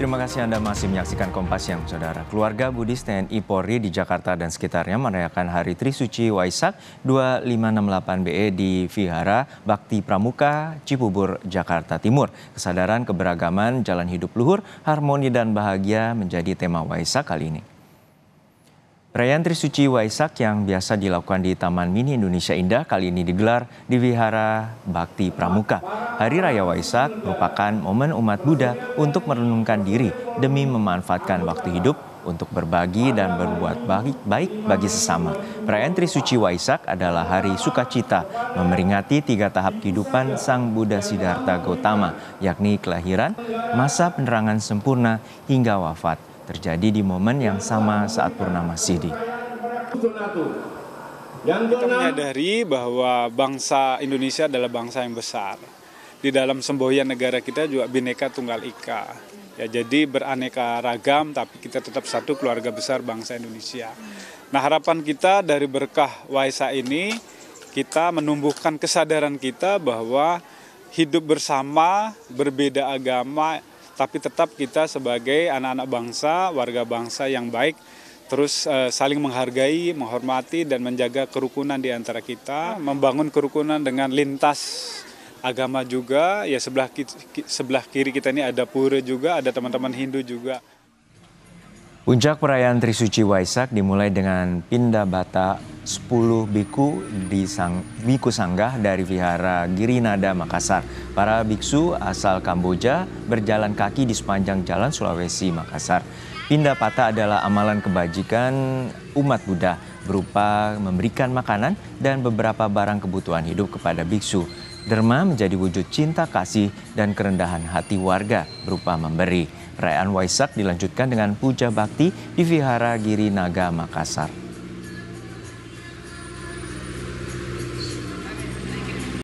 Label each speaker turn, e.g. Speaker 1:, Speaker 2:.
Speaker 1: Terima kasih Anda masih menyaksikan Kompas yang saudara. Keluarga Budis TNI Polri di Jakarta dan sekitarnya merayakan Hari Trisuci Waisak 2568 BE di Vihara Bakti Pramuka, Cibubur, Jakarta Timur. Kesadaran keberagaman, jalan hidup luhur, harmoni dan bahagia menjadi tema Waisak kali ini. Perayaan Trisuci Waisak yang biasa dilakukan di Taman Mini Indonesia Indah kali ini digelar di Wihara Bakti Pramuka. Hari Raya Waisak merupakan momen umat Buddha untuk merenungkan diri demi memanfaatkan waktu hidup untuk berbagi dan berbuat baik, baik bagi sesama. Perayaan Suci Waisak adalah hari sukacita, memeringati tiga tahap kehidupan Sang Buddha Siddhartha Gautama, yakni kelahiran, masa penerangan sempurna, hingga wafat. Terjadi di momen yang sama saat Purnama Sidi.
Speaker 2: Kita menyadari bahwa bangsa Indonesia adalah bangsa yang besar di dalam semboyan negara kita juga bineka tunggal ika. Ya, jadi beraneka ragam tapi kita tetap satu keluarga besar bangsa Indonesia. Nah harapan kita dari berkah Waisa ini kita menumbuhkan kesadaran kita bahwa hidup bersama berbeda agama tapi tetap kita sebagai anak-anak bangsa, warga bangsa yang baik terus uh, saling menghargai, menghormati dan menjaga kerukunan di antara kita, membangun kerukunan dengan lintas agama juga, ya sebelah sebelah kiri kita ini ada pura juga, ada teman-teman Hindu juga.
Speaker 1: Puncak perayaan Trisuci Waisak dimulai dengan pindah bata 10 biku di sang, biku sanggah dari Vihara Girinada Makassar. Para biksu asal Kamboja berjalan kaki di sepanjang jalan Sulawesi Makassar. Pindah patah adalah amalan kebajikan umat Buddha berupa memberikan makanan dan beberapa barang kebutuhan hidup kepada biksu. Derma menjadi wujud cinta kasih dan kerendahan hati warga berupa memberi. Perayaan Waisak dilanjutkan dengan puja bakti di Vihara Giri Naga Makassar.